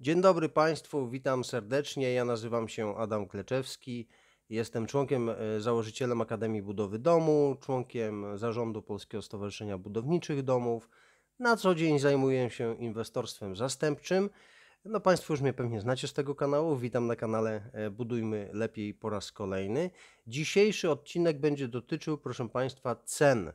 Dzień dobry Państwu, witam serdecznie. Ja nazywam się Adam Kleczewski. Jestem członkiem, e, założycielem Akademii Budowy Domu, członkiem zarządu Polskiego Stowarzyszenia Budowniczych Domów. Na co dzień zajmuję się inwestorstwem zastępczym. No Państwo już mnie pewnie znacie z tego kanału. Witam na kanale e, Budujmy Lepiej po raz kolejny. Dzisiejszy odcinek będzie dotyczył, proszę Państwa, cen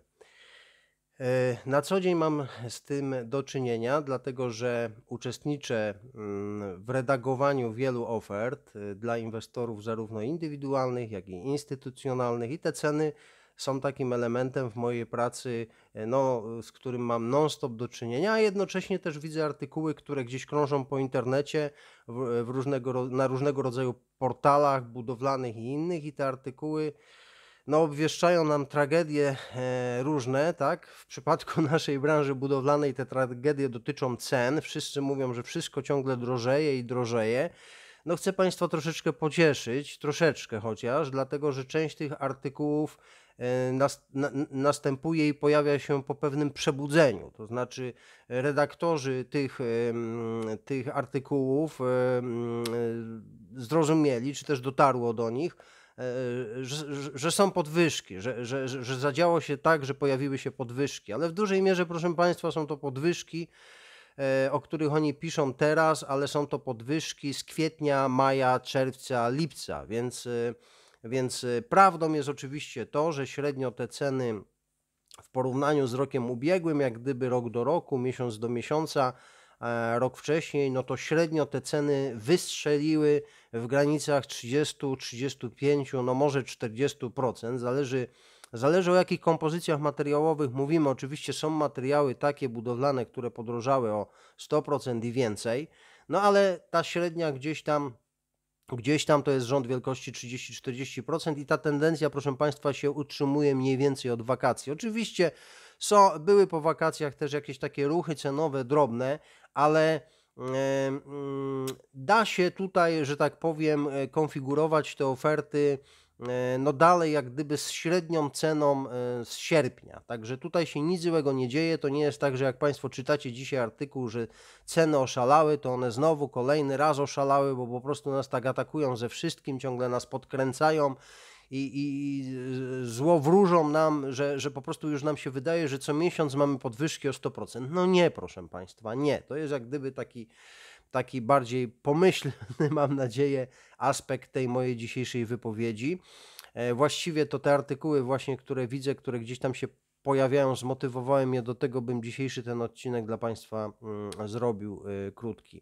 E, na co dzień mam z tym do czynienia, dlatego że uczestniczę mm, w redagowaniu wielu ofert e, dla inwestorów, zarówno indywidualnych, jak i instytucjonalnych, i te ceny są takim elementem w mojej pracy, e, no, z którym mam non-stop do czynienia, a jednocześnie też widzę artykuły, które gdzieś krążą po internecie, w, w różnego, na różnego rodzaju portalach budowlanych i innych, i te artykuły no, obwieszczają nam tragedie e, różne, tak? W przypadku naszej branży budowlanej te tragedie dotyczą cen. Wszyscy mówią, że wszystko ciągle drożeje i drożeje. No, chcę Państwa troszeczkę pocieszyć, troszeczkę chociaż, dlatego że część tych artykułów e, nas, na, następuje i pojawia się po pewnym przebudzeniu. To znaczy, redaktorzy tych, e, tych artykułów e, zrozumieli, czy też dotarło do nich, E, że, że, są podwyżki, że, że, że zadziało się tak, że pojawiły się podwyżki, ale w dużej mierze, proszę Państwa, są to podwyżki, e, o których oni piszą teraz, ale są to podwyżki z kwietnia, maja, czerwca, lipca, więc, e, więc prawdą jest oczywiście to, że średnio te ceny w porównaniu z rokiem ubiegłym, jak gdyby rok do roku, miesiąc do miesiąca, rok wcześniej, no to średnio te ceny wystrzeliły w granicach 30-35, no może 40%, zależy Zależy o jakich kompozycjach materiałowych mówimy. Oczywiście są materiały takie budowlane, które podrożały o 100% i więcej, no ale ta średnia gdzieś tam Gdzieś tam to jest rząd wielkości 30-40% i ta tendencja, proszę Państwa, się utrzymuje mniej więcej od wakacji. Oczywiście są, były po wakacjach też jakieś takie ruchy cenowe drobne, ale mm, da się tutaj, że tak powiem, e, konfigurować te oferty e, no dalej jak gdyby z średnią ceną e, z sierpnia. Także tutaj się nic złego nie dzieje. To nie jest tak, że jak Państwo czytacie dzisiaj artykuł, że ceny oszalały, to one znowu kolejny raz oszalały, bo po prostu nas tak atakują ze wszystkim, ciągle nas podkręcają i, i zło wróżą nam, że, że po prostu już nam się wydaje, że co miesiąc mamy podwyżki o 100%. No nie, proszę Państwa, nie. To jest jak gdyby taki taki bardziej pomyślny, mam nadzieję, aspekt tej mojej dzisiejszej wypowiedzi. E, właściwie to te artykuły właśnie, które widzę, które gdzieś tam się pojawiają, zmotywowały mnie do tego, bym dzisiejszy ten odcinek dla Państwa mm, zrobił e, krótki.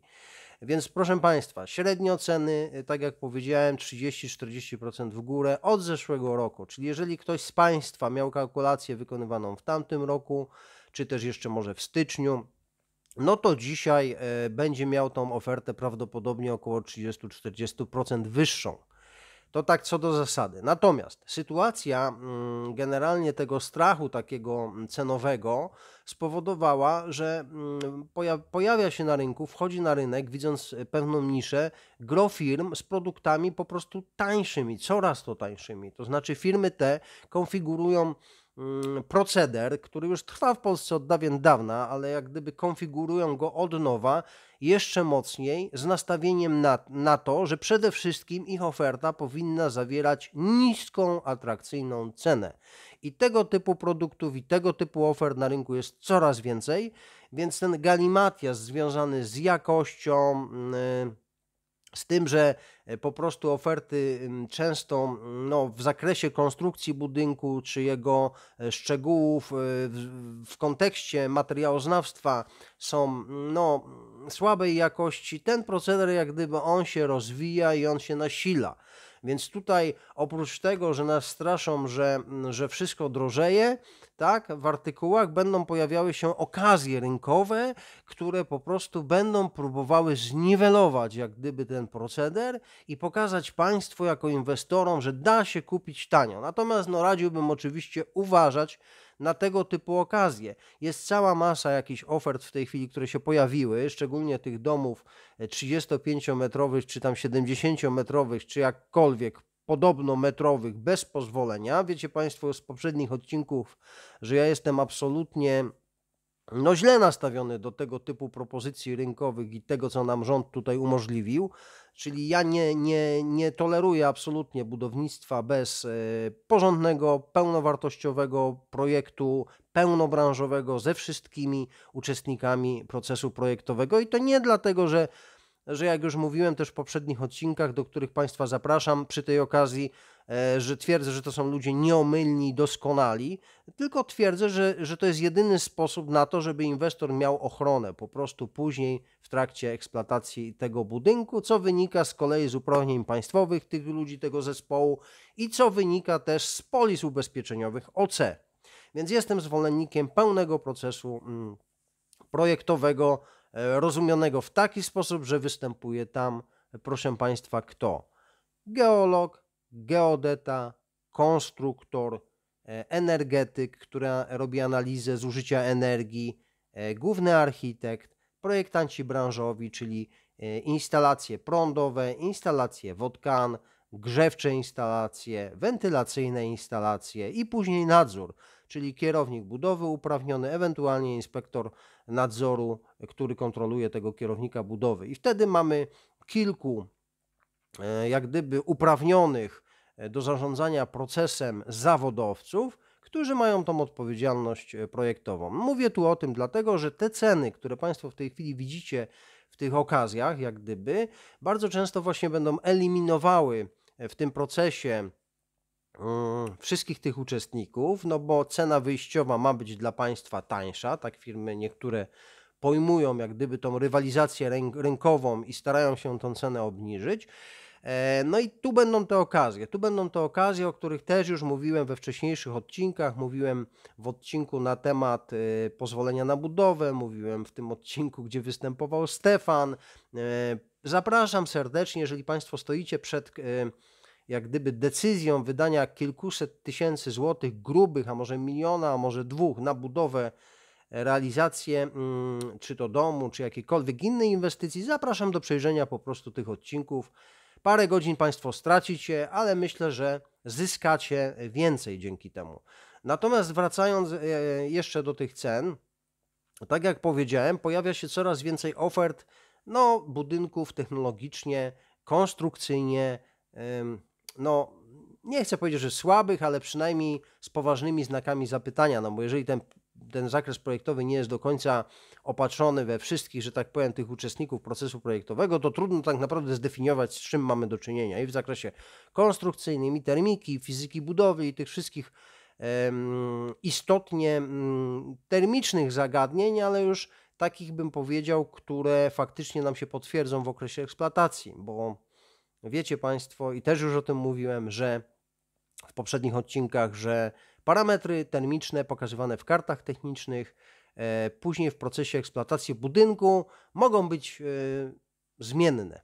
Więc proszę Państwa, średnie oceny, y, tak jak powiedziałem, 30-40% w górę od zeszłego roku. Czyli jeżeli ktoś z Państwa miał kalkulację wykonywaną w tamtym roku, czy też jeszcze może w styczniu, no to dzisiaj y, będzie miał tą ofertę prawdopodobnie około 30-40% wyższą. To tak co do zasady. Natomiast sytuacja mm, generalnie tego strachu takiego mm, cenowego spowodowała, że mm, pojawia się na rynku, wchodzi na rynek, widząc e, pewną niszę, gro firm z produktami po prostu tańszymi, coraz to tańszymi. To znaczy firmy te konfigurują proceder, który już trwa w Polsce od dawien dawna, ale jak gdyby konfigurują go od nowa jeszcze mocniej z nastawieniem na, na to, że przede wszystkim ich oferta powinna zawierać niską, atrakcyjną cenę. I tego typu produktów i tego typu ofert na rynku jest coraz więcej, więc ten galimatias związany z jakością. Yy, z tym, że e, po prostu oferty często no, w zakresie konstrukcji budynku czy jego e, szczegółów e, w, w kontekście materiałoznawstwa są no, słabej jakości. Ten proceder, jak gdyby, on się rozwija i on się nasila. Więc tutaj oprócz tego, że nas straszą, że, że wszystko drożeje, tak, w artykułach będą pojawiały się okazje rynkowe, które po prostu będą próbowały zniwelować jak gdyby ten proceder i pokazać państwu jako inwestorom, że da się kupić tanio. Natomiast no, radziłbym oczywiście uważać, na tego typu okazje. Jest cała masa jakichś ofert w tej chwili, które się pojawiły, szczególnie tych domów 35-metrowych, e, czy tam 70-metrowych, czy jakkolwiek podobno metrowych bez pozwolenia. Wiecie Państwo z poprzednich odcinków, że ja jestem absolutnie no źle nastawiony do tego typu propozycji rynkowych i tego, co nam rząd tutaj umożliwił. Czyli ja nie, nie, nie toleruję absolutnie budownictwa bez e, porządnego, pełnowartościowego projektu, pełnobranżowego ze wszystkimi uczestnikami procesu projektowego. I to nie dlatego, że że jak już mówiłem też w poprzednich odcinkach, do których Państwa zapraszam przy tej okazji, e, że twierdzę, że to są ludzie nieomylni, doskonali, tylko twierdzę, że, że to jest jedyny sposób na to, żeby inwestor miał ochronę po prostu później w trakcie eksploatacji tego budynku, co wynika z kolei z uprawnień państwowych tych ludzi, tego zespołu i co wynika też z polis ubezpieczeniowych OC. Więc jestem zwolennikiem pełnego procesu. Mm, projektowego, e, rozumianego w taki sposób, że występuje tam, e, proszę Państwa, kto? Geolog, geodeta, konstruktor, e, energetyk, która robi analizę zużycia energii, główny architekt, projektanci branżowi, czyli instalacje prądowe, instalacje wodkan, grzewcze instalacje, wentylacyjne instalacje i później nadzór, czyli kierownik budowy uprawniony, ewentualnie inspektor nadzoru, który kontroluje tego kierownika budowy. I wtedy mamy kilku, e, jak gdyby, uprawnionych e, do zarządzania procesem zawodowców, którzy mają tą odpowiedzialność e, projektową. Mówię tu o tym dlatego, że te ceny, które Państwo w tej chwili widzicie w tych okazjach, jak gdyby, bardzo często właśnie będą eliminowały w tym procesie Y, wszystkich tych uczestników, no bo cena wyjściowa ma być dla państwa tańsza, tak firmy niektóre pojmują jak gdyby tą rywalizację rynkową i starają się tą cenę obniżyć. E, no i tu będą te okazje. Tu będą te okazje, o których też już mówiłem we wcześniejszych odcinkach. Mówiłem w odcinku na temat y, pozwolenia na budowę, mówiłem w tym odcinku, gdzie występował Stefan. E, zapraszam serdecznie, jeżeli Państwo stoicie przed y, jak gdyby decyzją wydania kilkuset tysięcy złotych, grubych, a może miliona, a może dwóch na budowę, e, realizację mm, czy to domu, czy jakiejkolwiek innej inwestycji, zapraszam do przejrzenia po prostu tych odcinków. Parę godzin Państwo stracicie, ale myślę, że zyskacie więcej dzięki temu. Natomiast wracając e, jeszcze do tych cen, tak jak powiedziałem, pojawia się coraz więcej ofert no, budynków technologicznie, konstrukcyjnie, no nie chcę powiedzieć, że słabych, ale przynajmniej z poważnymi znakami zapytania, no bo jeżeli ten, ten zakres projektowy nie jest do końca opatrzony we wszystkich, że tak powiem, tych uczestników procesu projektowego, to trudno tak naprawdę zdefiniować, z czym mamy do czynienia i w zakresie konstrukcyjnym, i termiki, i fizyki budowy, i tych wszystkich istotnie mm, termicznych zagadnień, ale już takich bym powiedział, które faktycznie nam się potwierdzą w okresie eksploatacji, bo wiecie Państwo, i też już o tym mówiłem, że w poprzednich odcinkach, że parametry termiczne pokazywane w kartach technicznych, e, później w procesie eksploatacji budynku mogą być e, zmienne.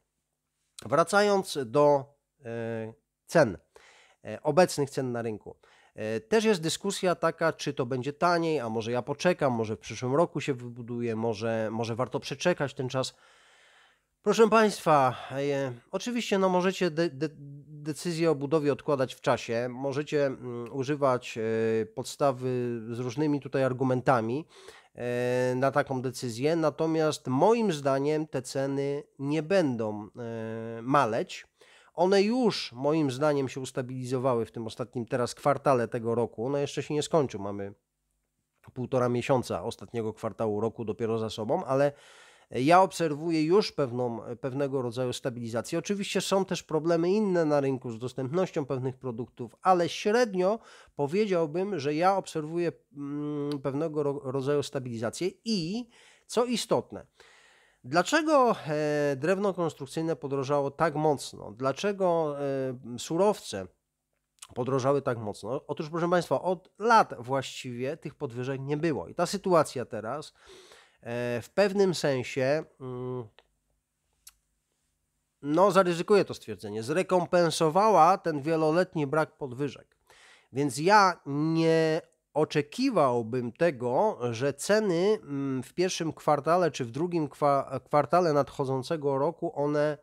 Wracając do e, cen, obecnych cen na rynku. Też jest dyskusja taka, czy to będzie taniej, a może ja poczekam, może w przyszłym roku się wybuduje, może, może warto przeczekać ten czas Proszę Państwa, e, oczywiście no, możecie de, de, decyzję o budowie odkładać w czasie, możecie mm, używać e, podstawy z różnymi tutaj argumentami e, na taką decyzję, natomiast moim zdaniem te ceny nie będą e, maleć. One już moim zdaniem się ustabilizowały w tym ostatnim teraz kwartale tego roku. No jeszcze się nie skończył, mamy półtora miesiąca ostatniego kwartału roku dopiero za sobą, ale ja obserwuję już pewną, pewnego rodzaju stabilizację. Oczywiście są też problemy inne na rynku z dostępnością pewnych produktów, ale średnio powiedziałbym, że ja obserwuję mm, pewnego rodzaju stabilizację i co istotne, Dlaczego e, drewno konstrukcyjne podrożało tak mocno? Dlaczego e, surowce podrożały tak mocno? Otóż, proszę Państwa, od lat właściwie tych podwyżek nie było. I ta sytuacja teraz E, w pewnym sensie mm, no zaryzykuję to stwierdzenie, zrekompensowała ten wieloletni brak podwyżek. Więc ja nie oczekiwałbym tego, że ceny mm, w pierwszym kwartale czy w drugim kwartale nadchodzącego roku one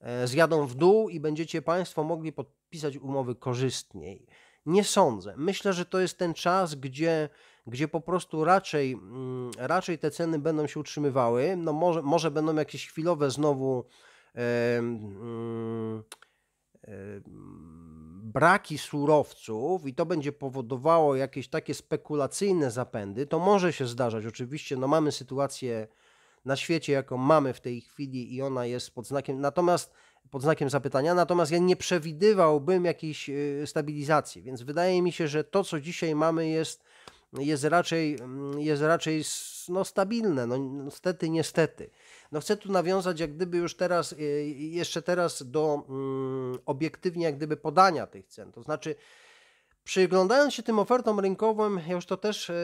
e, zjadą w dół i będziecie Państwo mogli podpisać umowy korzystniej. Nie sądzę. Myślę, że to jest ten czas, gdzie gdzie po prostu raczej, mm, raczej te ceny będą się utrzymywały. No może, może będą jakieś chwilowe znowu e, e, braki surowców i to będzie powodowało jakieś takie spekulacyjne zapędy. To może się zdarzać. Oczywiście no mamy sytuację na świecie, jaką mamy w tej chwili i ona jest pod znakiem, natomiast pod znakiem zapytania, natomiast ja nie przewidywałbym jakiejś y, stabilizacji, więc wydaje mi się, że to, co dzisiaj mamy, jest jest raczej, mm, jest raczej no, stabilne. No, niestety, niestety. No, chcę tu nawiązać jak gdyby już teraz, y, jeszcze teraz do mm, obiektywnie jak gdyby podania tych cen. To znaczy, przyglądając się tym ofertom rynkowym, ja już to też y,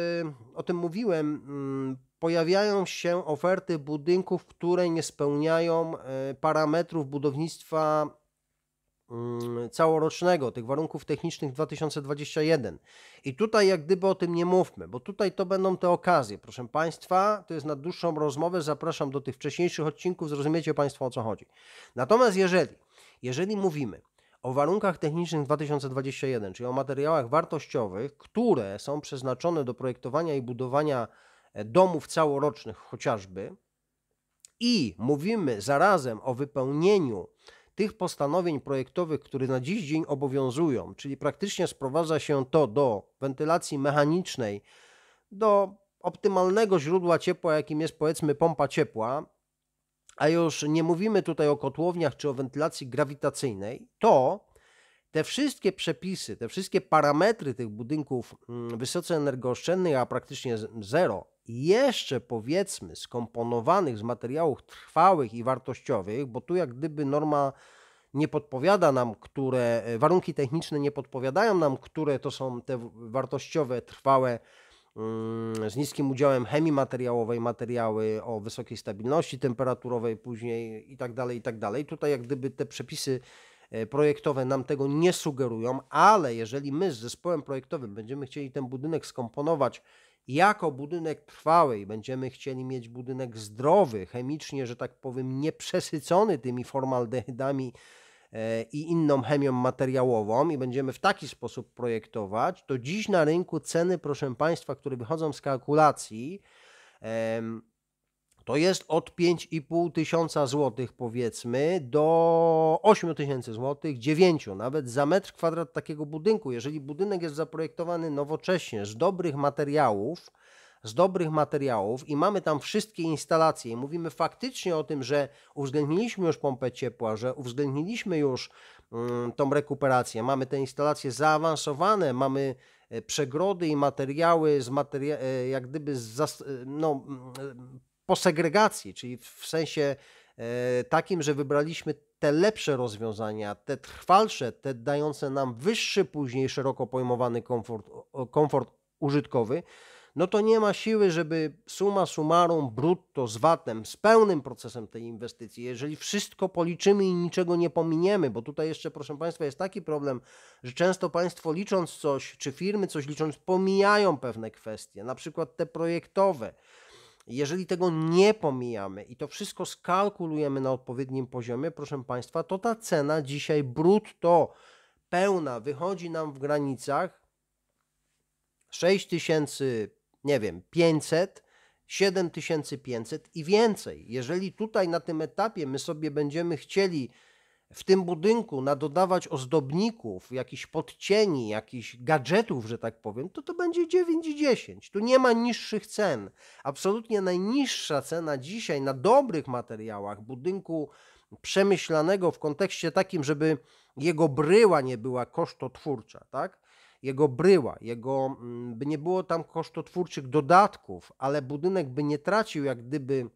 o tym mówiłem, mm, pojawiają się oferty budynków, które nie spełniają y, parametrów budownictwa Mm, całorocznego, tych warunków technicznych 2021. I tutaj jak gdyby o tym nie mówmy, bo tutaj to będą te okazje. Proszę Państwa, to jest na dłuższą rozmowę, zapraszam do tych wcześniejszych odcinków, zrozumiecie Państwo o co chodzi. Natomiast jeżeli, jeżeli mówimy o warunkach technicznych 2021, czyli o materiałach wartościowych, które są przeznaczone do projektowania i budowania e, domów całorocznych chociażby i mówimy zarazem o wypełnieniu tych postanowień projektowych, które na dziś dzień obowiązują, czyli praktycznie sprowadza się to do wentylacji mechanicznej, do optymalnego źródła ciepła, jakim jest powiedzmy pompa ciepła, a już nie mówimy tutaj o kotłowniach czy o wentylacji grawitacyjnej, to te wszystkie przepisy, te wszystkie parametry tych budynków mm, wysoce energooszczędnych, a praktycznie zero jeszcze powiedzmy skomponowanych z materiałów trwałych i wartościowych, bo tu jak gdyby norma nie podpowiada nam, które warunki techniczne nie podpowiadają nam, które to są te wartościowe, trwałe mm, z niskim udziałem chemii materiałowej, materiały o wysokiej stabilności temperaturowej później i tak dalej, i tak dalej. Tutaj jak gdyby te przepisy e, projektowe nam tego nie sugerują, ale jeżeli my z zespołem projektowym będziemy chcieli ten budynek skomponować jako budynek trwały i będziemy chcieli mieć budynek zdrowy, chemicznie, że tak powiem, nieprzesycony tymi formaldehydami e, i inną chemią materiałową i będziemy w taki sposób projektować, to dziś na rynku ceny, proszę Państwa, które wychodzą z kalkulacji, to jest od 5,5 tysiąca złotych powiedzmy do 8 tysięcy złotych, 9 nawet za metr kwadrat takiego budynku. Jeżeli budynek jest zaprojektowany nowocześnie, z dobrych materiałów, z dobrych materiałów i mamy tam wszystkie instalacje i mówimy faktycznie o tym, że uwzględniliśmy już pompę ciepła, że uwzględniliśmy już mm, tą rekuperację, mamy te instalacje zaawansowane, mamy e, przegrody i materiały z materia e, jak gdyby z e, no, mm, po segregacji, czyli w sensie e, takim, że wybraliśmy te lepsze rozwiązania, te trwalsze, te dające nam wyższy później szeroko pojmowany komfort, komfort użytkowy, no to nie ma siły, żeby suma summarum, brutto, z VAT-em, z pełnym procesem tej inwestycji, jeżeli wszystko policzymy i niczego nie pominiemy, bo tutaj jeszcze, proszę Państwa, jest taki problem, że często Państwo licząc coś, czy firmy coś licząc, pomijają pewne kwestie, na przykład te projektowe, jeżeli tego nie pomijamy i to wszystko skalkulujemy na odpowiednim poziomie, proszę Państwa, to ta cena dzisiaj brutto pełna wychodzi nam w granicach 6000, nie wiem, 500, 7500 i więcej. Jeżeli tutaj na tym etapie my sobie będziemy chcieli w tym budynku nadodawać ozdobników, jakichś podcieni, jakichś gadżetów, że tak powiem, to to będzie 9,10. Tu nie ma niższych cen. Absolutnie najniższa cena dzisiaj na dobrych materiałach budynku przemyślanego w kontekście takim, żeby jego bryła nie była kosztotwórcza, tak? Jego bryła, jego, mm, by nie było tam kosztotwórczych dodatków, ale budynek by nie tracił jak gdyby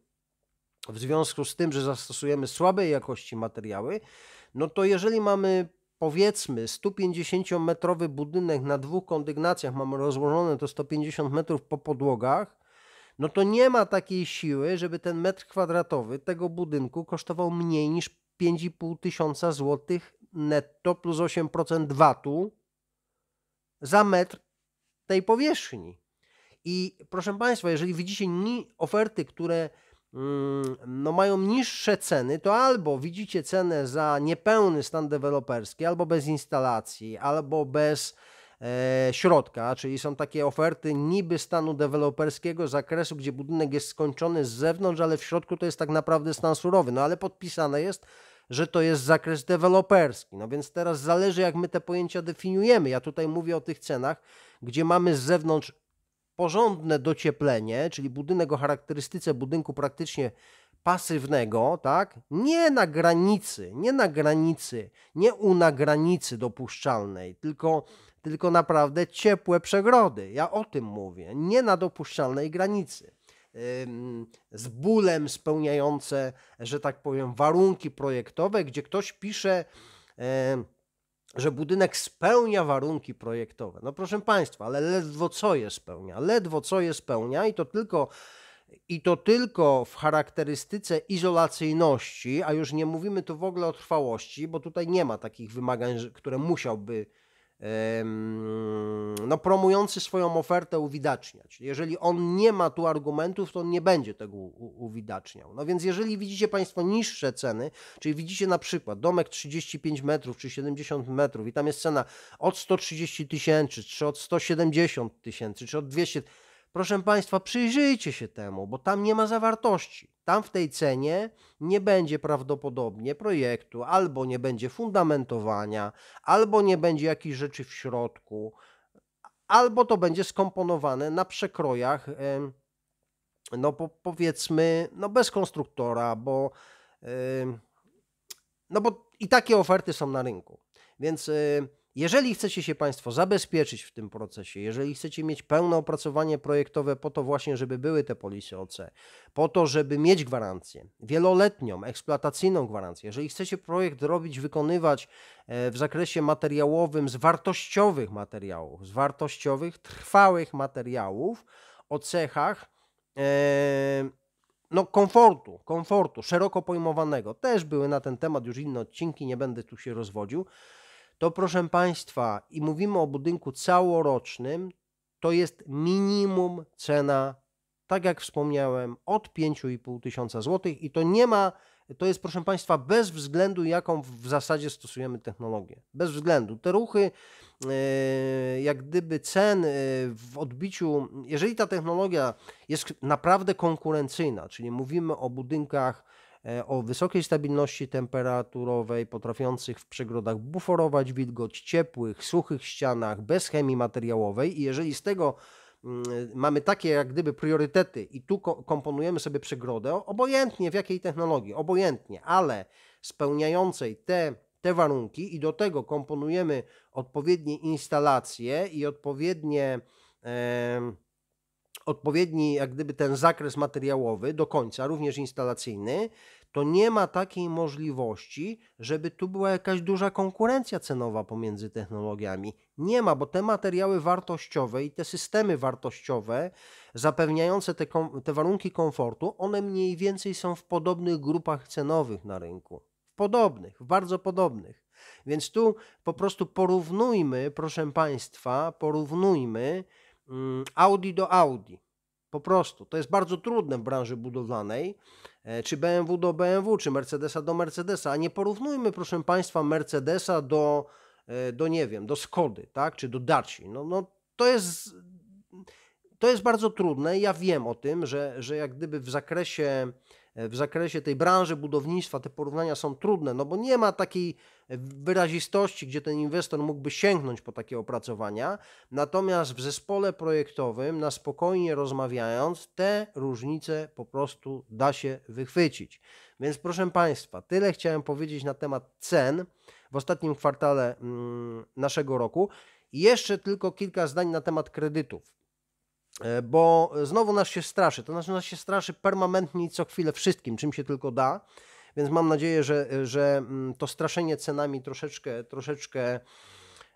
w związku z tym, że zastosujemy słabej jakości materiały, no to jeżeli mamy powiedzmy 150-metrowy budynek na dwóch kondygnacjach, mamy rozłożone to 150 metrów po podłogach, no to nie ma takiej siły, żeby ten metr kwadratowy tego budynku kosztował mniej niż 5,5 tysiąca złotych netto plus 8% VAT-u za metr tej powierzchni. I proszę Państwa, jeżeli widzicie oferty, które Mm, no mają niższe ceny, to albo widzicie cenę za niepełny stan deweloperski, albo bez instalacji, albo bez e, środka, czyli są takie oferty niby stanu deweloperskiego zakresu, gdzie budynek jest skończony z zewnątrz, ale w środku to jest tak naprawdę stan surowy, no ale podpisane jest, że to jest zakres deweloperski. No więc teraz zależy, jak my te pojęcia definiujemy. Ja tutaj mówię o tych cenach, gdzie mamy z zewnątrz porządne docieplenie, czyli budynek o charakterystyce budynku praktycznie pasywnego, tak? Nie na granicy, nie na granicy, nie u na granicy dopuszczalnej, tylko, tylko naprawdę ciepłe przegrody. Ja o tym mówię. Nie na dopuszczalnej granicy. Z bólem spełniające, że tak powiem, warunki projektowe, gdzie ktoś pisze że budynek spełnia warunki projektowe. No proszę Państwa, ale ledwo co je spełnia. Ledwo co je spełnia i to tylko i to tylko w charakterystyce izolacyjności, a już nie mówimy tu w ogóle o trwałości, bo tutaj nie ma takich wymagań, które musiałby no, promujący swoją ofertę uwidaczniać. Jeżeli on nie ma tu argumentów, to on nie będzie tego uwidaczniał. No więc jeżeli widzicie Państwo niższe ceny, czyli widzicie na przykład domek 35 metrów czy 70 metrów i tam jest cena od 130 tysięcy, czy od 170 tysięcy, czy od 200 000, Proszę Państwa, przyjrzyjcie się temu, bo tam nie ma zawartości. Tam w tej cenie nie będzie prawdopodobnie projektu, albo nie będzie fundamentowania, albo nie będzie jakichś rzeczy w środku, albo to będzie skomponowane na przekrojach, no powiedzmy, no bez konstruktora, bo, no bo i takie oferty są na rynku. Więc jeżeli chcecie się Państwo zabezpieczyć w tym procesie, jeżeli chcecie mieć pełne opracowanie projektowe po to właśnie, żeby były te polisy OC, po to, żeby mieć gwarancję, wieloletnią, eksploatacyjną gwarancję, jeżeli chcecie projekt robić, wykonywać e, w zakresie materiałowym z wartościowych materiałów, z wartościowych, trwałych materiałów o cechach, e, no, komfortu, komfortu szeroko pojmowanego. Też były na ten temat już inne odcinki, nie będę tu się rozwodził to proszę Państwa, i mówimy o budynku całorocznym, to jest minimum cena, tak jak wspomniałem, od 5,5 tysiąca złotych i to nie ma, to jest proszę Państwa bez względu jaką w zasadzie stosujemy technologię. Bez względu. Te ruchy, e, jak gdyby cen e, w odbiciu, jeżeli ta technologia jest naprawdę konkurencyjna, czyli mówimy o budynkach E, o wysokiej stabilności temperaturowej, potrafiących w przegrodach buforować wilgoć, ciepłych, suchych ścianach, bez chemii materiałowej i jeżeli z tego mm, mamy takie jak gdyby priorytety i tu komponujemy sobie przegrodę, obojętnie w jakiej technologii, obojętnie, ale spełniającej te, te warunki i do tego komponujemy odpowiednie instalacje i odpowiednie odpowiedni, jak gdyby ten zakres materiałowy do końca, również instalacyjny, to nie ma takiej możliwości, żeby tu była jakaś duża konkurencja cenowa pomiędzy technologiami. Nie ma, bo te materiały wartościowe i te systemy wartościowe zapewniające te, te warunki komfortu, one mniej więcej są w podobnych grupach cenowych na rynku. W podobnych, w bardzo podobnych. Więc tu po prostu porównujmy, proszę Państwa, porównujmy Y, Audi do Audi. Po prostu. To jest bardzo trudne w branży budowlanej, e, czy BMW do BMW, czy Mercedesa do Mercedesa. A nie porównujmy, proszę Państwa, Mercedesa do, e, do nie wiem, do Skody, tak? czy do Daci. No, no, to jest... To jest bardzo trudne. Ja wiem o tym, że, że jak gdyby w zakresie E, w zakresie tej branży budownictwa te porównania są trudne, no bo nie ma takiej wyrazistości, gdzie ten inwestor mógłby sięgnąć po takie opracowania. Natomiast w zespole projektowym, na spokojnie rozmawiając, te różnice po prostu da się wychwycić. Więc proszę Państwa, tyle chciałem powiedzieć na temat cen w ostatnim kwartale mm, naszego roku. I jeszcze tylko kilka zdań na temat kredytów. E, bo znowu nas się straszy. To znaczy nas się straszy permanentnie i co chwilę wszystkim, czym się tylko da. Więc mam nadzieję, że, że mm, to straszenie cenami troszeczkę, troszeczkę,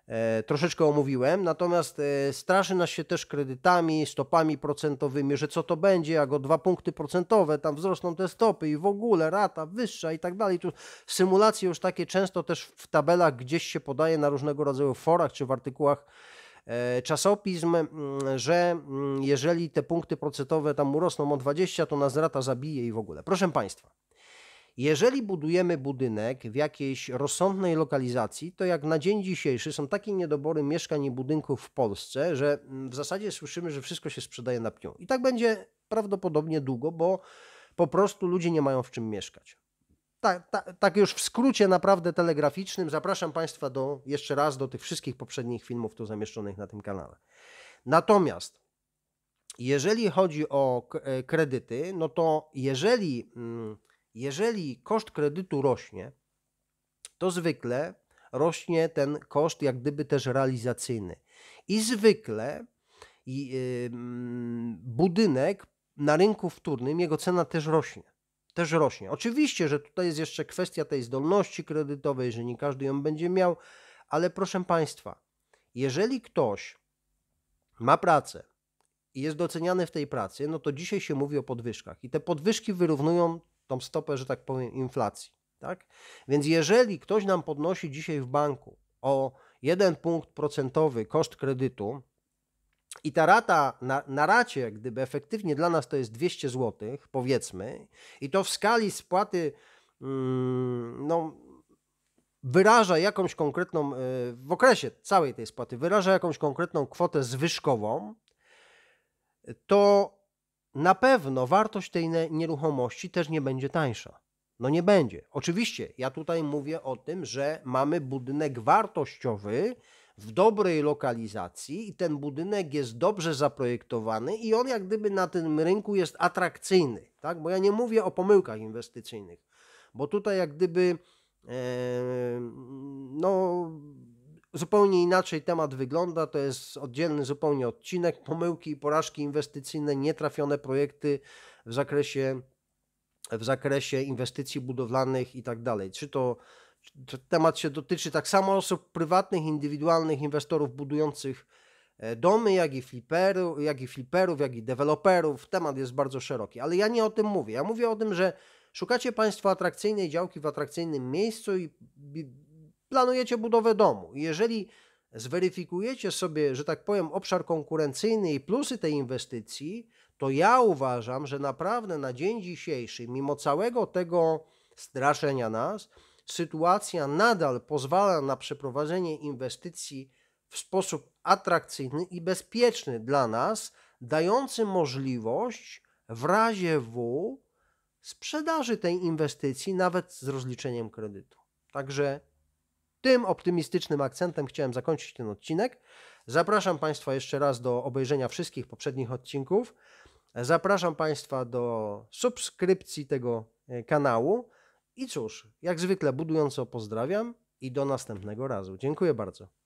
e, troszeczkę omówiłem. Natomiast e, straszy nas się też kredytami, stopami procentowymi, że co to będzie, jak o dwa punkty procentowe tam wzrosną te stopy i w ogóle rata wyższa i tak dalej. Tu symulacje już takie często też w tabelach gdzieś się podaje na różnego rodzaju forach czy w artykułach E, czasopism, mm, że mm, jeżeli te punkty procentowe tam urosną o 20, to nas rata zabije i w ogóle. Proszę Państwa, jeżeli budujemy budynek w jakiejś rozsądnej lokalizacji, to jak na dzień dzisiejszy są takie niedobory mieszkań i budynków w Polsce, że mm, w zasadzie słyszymy, że wszystko się sprzedaje na pniu. I tak będzie prawdopodobnie długo, bo po prostu ludzie nie mają w czym mieszkać tak, tak, tak już w skrócie naprawdę telegraficznym zapraszam Państwa do, jeszcze raz do tych wszystkich poprzednich filmów tu zamieszczonych na tym kanale. Natomiast jeżeli chodzi o e, kredyty, no to jeżeli, mm, jeżeli koszt kredytu rośnie, to zwykle rośnie ten koszt jak gdyby też realizacyjny. I zwykle y, mm, budynek na rynku wtórnym, jego cena też rośnie też rośnie. Oczywiście, że tutaj jest jeszcze kwestia tej zdolności kredytowej, że nie każdy ją będzie miał, ale proszę Państwa, jeżeli ktoś ma pracę i jest doceniany w tej pracy, no to dzisiaj się mówi o podwyżkach i te podwyżki wyrównują tą stopę, że tak powiem, inflacji. Tak? Więc jeżeli ktoś nam podnosi dzisiaj w banku o jeden punkt procentowy koszt kredytu, i ta rata na, na racie, gdyby efektywnie dla nas to jest 200 zł, powiedzmy, i to w skali spłaty, mm, no, wyraża jakąś konkretną, e, w okresie całej tej spłaty, wyraża jakąś konkretną kwotę zwyżkową, to na pewno wartość tej nieruchomości też nie będzie tańsza. No nie będzie. Oczywiście, ja tutaj mówię o tym, że mamy budynek wartościowy, w dobrej lokalizacji i ten budynek jest dobrze zaprojektowany i on jak gdyby na tym rynku jest atrakcyjny, tak? Bo ja nie mówię o pomyłkach inwestycyjnych, bo tutaj jak gdyby e, no zupełnie inaczej temat wygląda, to jest oddzielny zupełnie odcinek, pomyłki i porażki inwestycyjne, nietrafione projekty w zakresie w zakresie inwestycji budowlanych i tak dalej. Czy to temat się dotyczy tak samo osób prywatnych, indywidualnych, inwestorów budujących e, domy, jak i, fliperu, jak i fliperów, jak i deweloperów. Temat jest bardzo szeroki, ale ja nie o tym mówię. Ja mówię o tym, że szukacie Państwo atrakcyjnej działki w atrakcyjnym miejscu i planujecie budowę domu. Jeżeli zweryfikujecie sobie, że tak powiem, obszar konkurencyjny i plusy tej inwestycji, to ja uważam, że naprawdę na dzień dzisiejszy, mimo całego tego straszenia nas, sytuacja nadal pozwala na przeprowadzenie inwestycji w sposób atrakcyjny i bezpieczny dla nas, dający możliwość w razie W sprzedaży tej inwestycji nawet z rozliczeniem kredytu. Także tym optymistycznym akcentem chciałem zakończyć ten odcinek. Zapraszam Państwa jeszcze raz do obejrzenia wszystkich poprzednich odcinków. Zapraszam Państwa do subskrypcji tego e, kanału. I cóż, jak zwykle budująco pozdrawiam i do następnego razu. Dziękuję bardzo.